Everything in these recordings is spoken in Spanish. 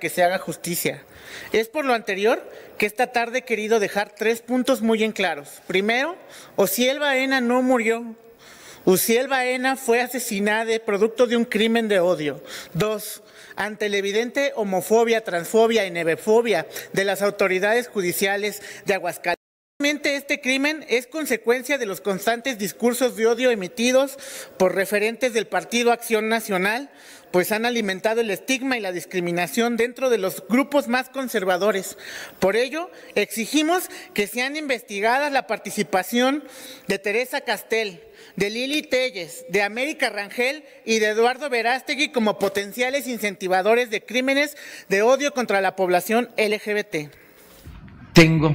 que se haga justicia. Es por lo anterior que esta tarde he querido dejar tres puntos muy en claros. Primero, Ociel Baena no murió. Uciel Baena fue asesinada producto de un crimen de odio. Dos, ante la evidente homofobia, transfobia y nebefobia de las autoridades judiciales de Aguascalientes, este crimen es consecuencia de los constantes discursos de odio emitidos por referentes del Partido Acción Nacional, pues han alimentado el estigma y la discriminación dentro de los grupos más conservadores. Por ello, exigimos que sean investigadas la participación de Teresa Castel, de Lili Telles, de América Rangel y de Eduardo Verástegui como potenciales incentivadores de crímenes de odio contra la población LGBT. Tengo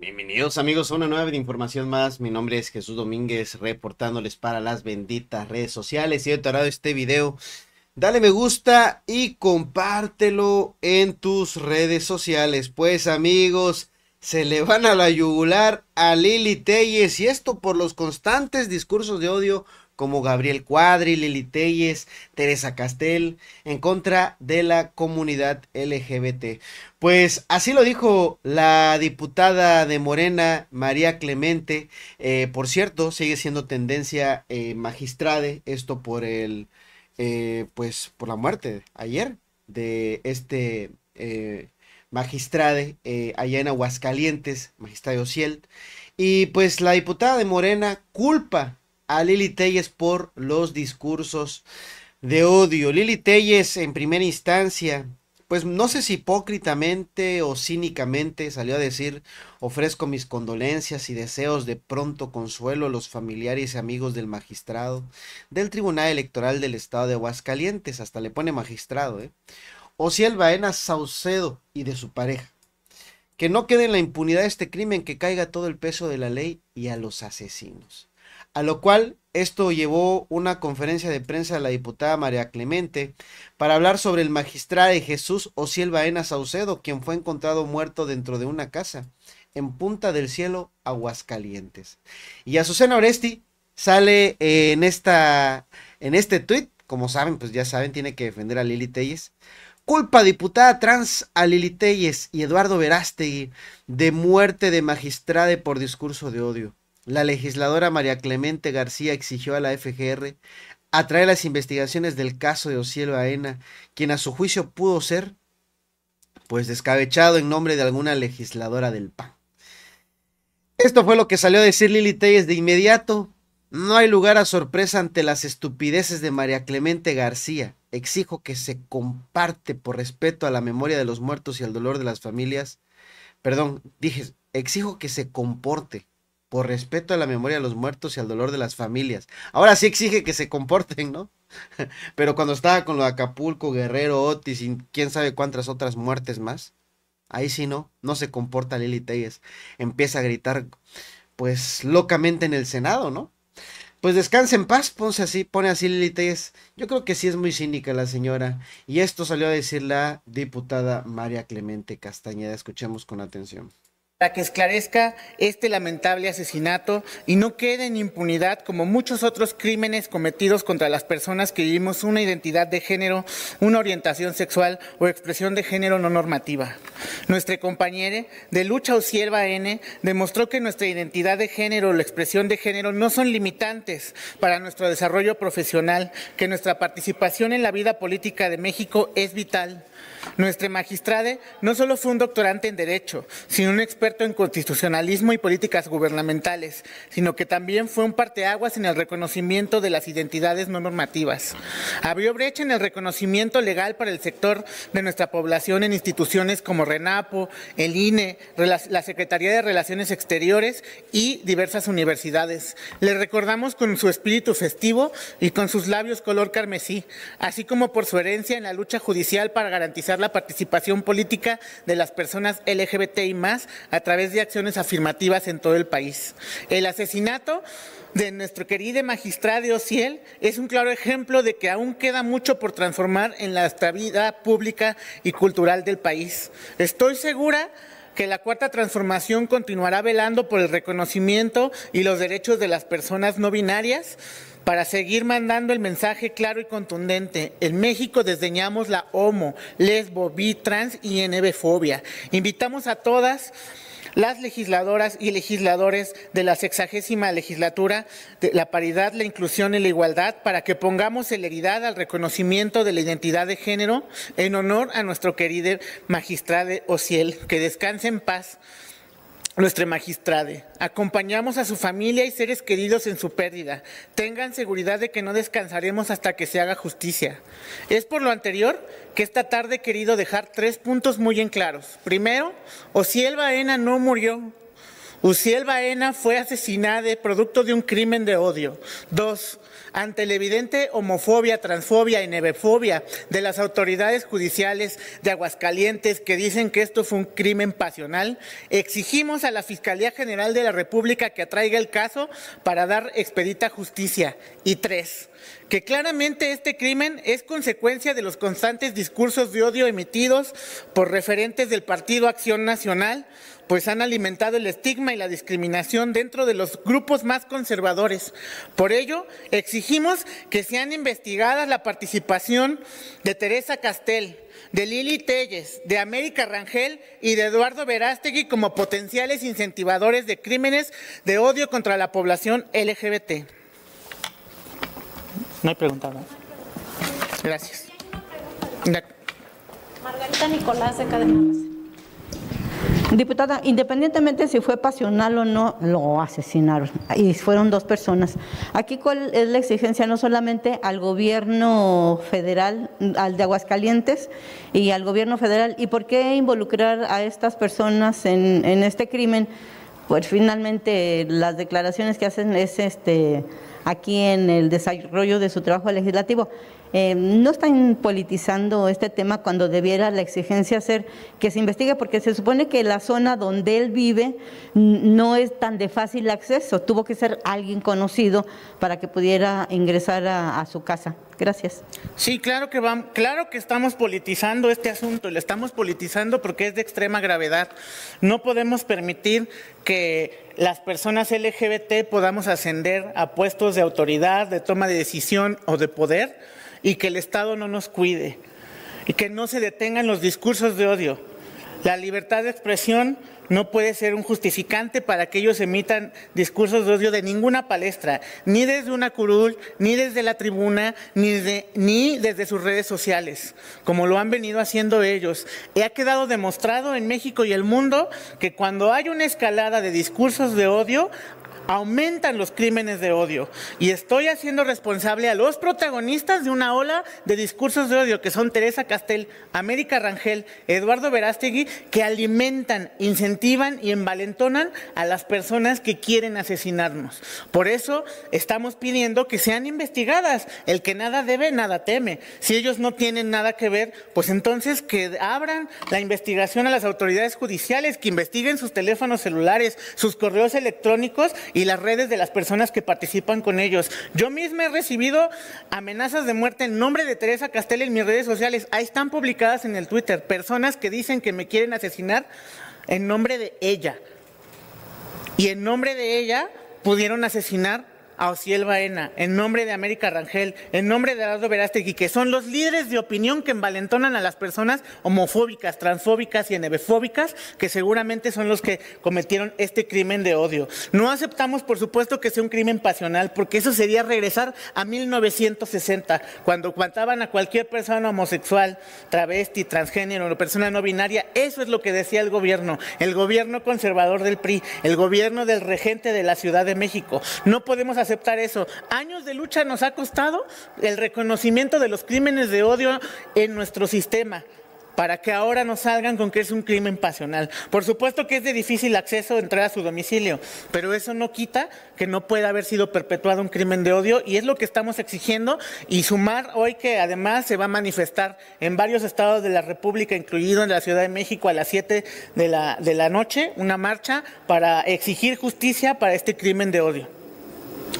Bienvenidos amigos a una nueva información más. Mi nombre es Jesús Domínguez reportándoles para las benditas redes sociales. Si te ha este video, dale me gusta y compártelo en tus redes sociales. Pues amigos, se le van a la yugular a Lili Telles y esto por los constantes discursos de odio como Gabriel Cuadri, Lili Telles, Teresa Castel, en contra de la comunidad LGBT. Pues así lo dijo la diputada de Morena, María Clemente. Eh, por cierto, sigue siendo tendencia eh, magistrade, esto por el, eh, pues por la muerte ayer de este eh, magistrade allá en Aguascalientes, magistrado Ciel, Y pues la diputada de Morena culpa a Lili Telles por los discursos de odio. Lili Telles en primera instancia, pues no sé si hipócritamente o cínicamente salió a decir ofrezco mis condolencias y deseos de pronto consuelo a los familiares y amigos del magistrado del Tribunal Electoral del Estado de Aguascalientes, hasta le pone magistrado, ¿eh? o si el Baena Saucedo y de su pareja. Que no quede en la impunidad este crimen, que caiga todo el peso de la ley y a los asesinos a lo cual esto llevó una conferencia de prensa de la diputada María Clemente para hablar sobre el magistrado de Jesús Ociel Baena Saucedo, quien fue encontrado muerto dentro de una casa en Punta del Cielo, Aguascalientes. Y Azucena Oresti sale en, esta, en este tuit, como saben, pues ya saben, tiene que defender a Lili Telles. Culpa diputada trans a Lili Telles y Eduardo Verástegui de muerte de magistrado por discurso de odio. La legisladora María Clemente García exigió a la FGR atraer las investigaciones del caso de Ocielo Aena, quien a su juicio pudo ser pues descabechado en nombre de alguna legisladora del PAN. Esto fue lo que salió a decir Lili Telles de inmediato. No hay lugar a sorpresa ante las estupideces de María Clemente García. Exijo que se comparte por respeto a la memoria de los muertos y al dolor de las familias. Perdón, dije, exijo que se comporte por respeto a la memoria de los muertos y al dolor de las familias. Ahora sí exige que se comporten, ¿no? Pero cuando estaba con lo de Acapulco, Guerrero, Otis y quién sabe cuántas otras muertes más, ahí sí no, no se comporta Lili Telles. Empieza a gritar, pues, locamente en el Senado, ¿no? Pues descanse en paz, así, pone así Lili Telles. Yo creo que sí es muy cínica la señora. Y esto salió a decir la diputada María Clemente Castañeda. Escuchemos con atención para que esclarezca este lamentable asesinato y no quede en impunidad como muchos otros crímenes cometidos contra las personas que vivimos una identidad de género, una orientación sexual o expresión de género no normativa. Nuestro compañero de lucha o sierva N demostró que nuestra identidad de género o la expresión de género no son limitantes para nuestro desarrollo profesional, que nuestra participación en la vida política de México es vital. Nuestra magistrade no solo fue un doctorante en Derecho, sino un experto en constitucionalismo y políticas gubernamentales, sino que también fue un parteaguas en el reconocimiento de las identidades no normativas. Abrió brecha en el reconocimiento legal para el sector de nuestra población en instituciones como RENAPO, el INE, la Secretaría de Relaciones Exteriores y diversas universidades. Le recordamos con su espíritu festivo y con sus labios color carmesí, así como por su herencia en la lucha judicial para garantizar la participación política de las personas y más a través de acciones afirmativas en todo el país. El asesinato de nuestro querido magistrado Ociel es un claro ejemplo de que aún queda mucho por transformar en la vida pública y cultural del país. Estoy segura que la cuarta transformación continuará velando por el reconocimiento y los derechos de las personas no binarias, para seguir mandando el mensaje claro y contundente. En México desdeñamos la homo, lesbo, bi, trans y nb Invitamos a todas las legisladoras y legisladores de la sexagésima legislatura de la paridad, la inclusión y la igualdad para que pongamos celeridad al reconocimiento de la identidad de género en honor a nuestro querido magistrado Ociel. Que descanse en paz. Nuestro magistrade. Acompañamos a su familia y seres queridos en su pérdida. Tengan seguridad de que no descansaremos hasta que se haga justicia. Es por lo anterior que esta tarde he querido dejar tres puntos muy en claros. Primero, el Baena no murió, Uciel Baena fue asesinada producto de un crimen de odio. Dos, ante la evidente homofobia, transfobia y nebefobia de las autoridades judiciales de Aguascalientes que dicen que esto fue un crimen pasional, exigimos a la Fiscalía General de la República que atraiga el caso para dar expedita justicia. Y tres, que claramente este crimen es consecuencia de los constantes discursos de odio emitidos por referentes del Partido Acción Nacional, pues han alimentado el estigma y la discriminación dentro de los grupos más conservadores. Por ello, exigimos que sean investigadas la participación de Teresa Castel, de Lili Telles, de América Rangel y de Eduardo Verástegui como potenciales incentivadores de crímenes de odio contra la población LGBT. No hay pregunta, Gracias. Margarita Nicolás de cadenas. Diputada, independientemente si fue pasional o no, lo asesinaron. Y fueron dos personas. Aquí cuál es la exigencia no solamente al gobierno federal, al de Aguascalientes y al gobierno federal. ¿Y por qué involucrar a estas personas en este crimen? Pues finalmente las declaraciones que hacen es este aquí en el desarrollo de su trabajo legislativo. Eh, no están politizando este tema cuando debiera la exigencia ser que se investigue, porque se supone que la zona donde él vive no es tan de fácil acceso, tuvo que ser alguien conocido para que pudiera ingresar a, su casa. Gracias. Sí, claro que vamos, claro que estamos politizando este asunto, le estamos politizando porque es de extrema gravedad. No podemos permitir que las personas LGBT podamos ascender a puestos de autoridad, de toma de decisión o de poder y que el Estado no nos cuide y que no se detengan los discursos de odio. La libertad de expresión no puede ser un justificante para que ellos emitan discursos de odio de ninguna palestra, ni desde una curul, ni desde la tribuna, ni, ni desde sus redes sociales, como lo han venido haciendo ellos. Y ha quedado demostrado en México y el mundo que cuando hay una escalada de discursos de odio, aumentan los crímenes de odio y estoy haciendo responsable a los protagonistas de una ola de discursos de odio que son Teresa Castel, América Rangel, Eduardo Verástegui, que alimentan, incentivan y envalentonan a las personas que quieren asesinarnos. Por eso estamos pidiendo que sean investigadas. El que nada debe, nada teme. Si ellos no tienen nada que ver, pues entonces que abran la investigación a las autoridades judiciales, que investiguen sus teléfonos celulares, sus correos electrónicos y las redes de las personas que participan con ellos. Yo misma he recibido amenazas de muerte en nombre de Teresa Castel en mis redes sociales. Ahí están publicadas en el Twitter personas que dicen que me quieren asesinar en nombre de ella. Y en nombre de ella pudieron asesinar a Ociel Baena, en nombre de América Rangel, en nombre de Eduardo Verástegui, que son los líderes de opinión que envalentonan a las personas homofóbicas, transfóbicas y enebefóbicas, que seguramente son los que cometieron este crimen de odio. No aceptamos, por supuesto, que sea un crimen pasional, porque eso sería regresar a 1960, cuando mataban a cualquier persona homosexual, travesti, transgénero o persona no binaria. Eso es lo que decía el gobierno, el gobierno conservador del PRI, el gobierno del regente de la Ciudad de México. No podemos hacer aceptar eso. Años de lucha nos ha costado el reconocimiento de los crímenes de odio en nuestro sistema para que ahora nos salgan con que es un crimen pasional. Por supuesto que es de difícil acceso entrar a su domicilio, pero eso no quita que no pueda haber sido perpetuado un crimen de odio y es lo que estamos exigiendo y sumar hoy que además se va a manifestar en varios estados de la República, incluido en la Ciudad de México a las 7 de la, de la noche, una marcha para exigir justicia para este crimen de odio.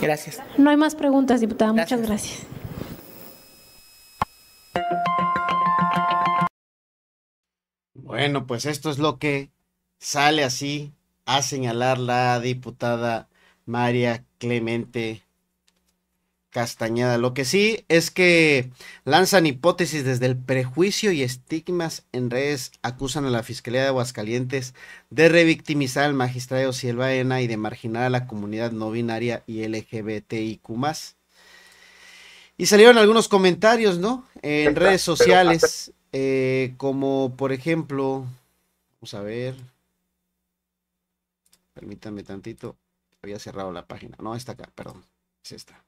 Gracias. No hay más preguntas, diputada. Muchas gracias. Bueno, pues esto es lo que sale así a señalar la diputada María Clemente lo que sí es que lanzan hipótesis desde el prejuicio y estigmas en redes. Acusan a la Fiscalía de Aguascalientes de revictimizar al magistrado Ciel Baena y de marginar a la comunidad no binaria y LGBTIQ. Y salieron algunos comentarios, ¿no? En redes sociales, eh, como por ejemplo, vamos a ver, permítanme tantito, había cerrado la página, no, está acá, perdón, es esta.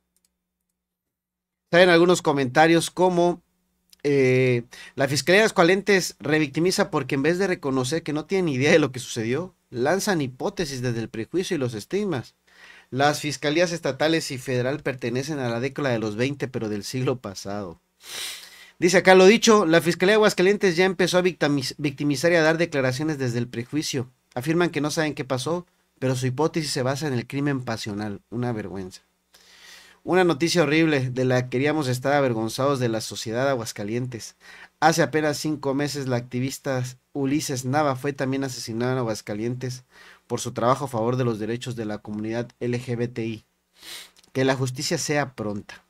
Traen algunos comentarios como eh, la Fiscalía de Aguascalientes revictimiza porque en vez de reconocer que no tienen idea de lo que sucedió, lanzan hipótesis desde el prejuicio y los estigmas. Las fiscalías estatales y federal pertenecen a la década de los 20, pero del siglo pasado. Dice acá lo dicho, la Fiscalía de Aguascalientes ya empezó a victimizar y a dar declaraciones desde el prejuicio. Afirman que no saben qué pasó, pero su hipótesis se basa en el crimen pasional. Una vergüenza. Una noticia horrible de la que queríamos estar avergonzados de la sociedad de Aguascalientes. Hace apenas cinco meses la activista Ulises Nava fue también asesinada en Aguascalientes por su trabajo a favor de los derechos de la comunidad LGBTI. Que la justicia sea pronta.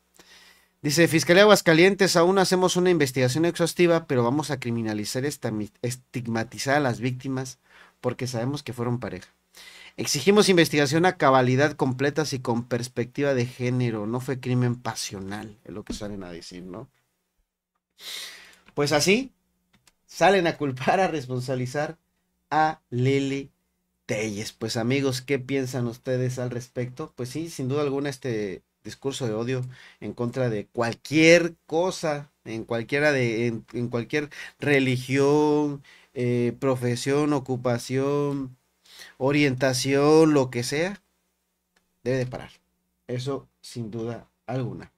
Dice, Fiscalía Aguascalientes, aún hacemos una investigación exhaustiva, pero vamos a criminalizar, estigmatizar a las víctimas porque sabemos que fueron pareja. Exigimos investigación a cabalidad completa y con perspectiva de género. No fue crimen pasional, es lo que salen a decir, ¿no? Pues así, salen a culpar, a responsabilizar a Lili Telles. Pues amigos, ¿qué piensan ustedes al respecto? Pues sí, sin duda alguna este discurso de odio en contra de cualquier cosa, en cualquiera de, en, cualquier religión, eh, profesión, ocupación, orientación, lo que sea, debe de parar. Eso sin duda alguna.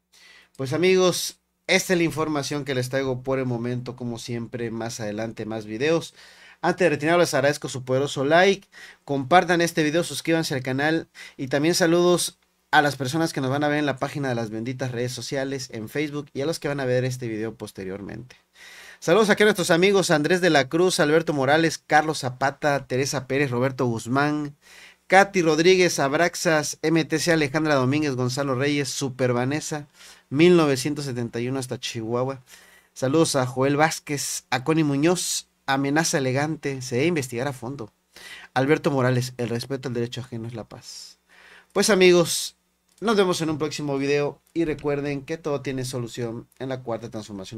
Pues amigos, esta es la información que les traigo por el momento, como siempre, más adelante más videos. Antes de retirar les agradezco su poderoso like, compartan este video, suscríbanse al canal y también saludos a las personas que nos van a ver en la página de las benditas redes sociales en Facebook y a los que van a ver este video posteriormente. Saludos aquí a nuestros amigos Andrés de la Cruz, Alberto Morales, Carlos Zapata, Teresa Pérez, Roberto Guzmán, Katy Rodríguez, Abraxas, MTC Alejandra Domínguez, Gonzalo Reyes, Super Vanessa, 1971 hasta Chihuahua. Saludos a Joel Vázquez, a Connie Muñoz, Amenaza Elegante, se debe investigar a fondo. Alberto Morales, el respeto al derecho ajeno es la paz. Pues amigos, nos vemos en un próximo video y recuerden que todo tiene solución en la cuarta transformación.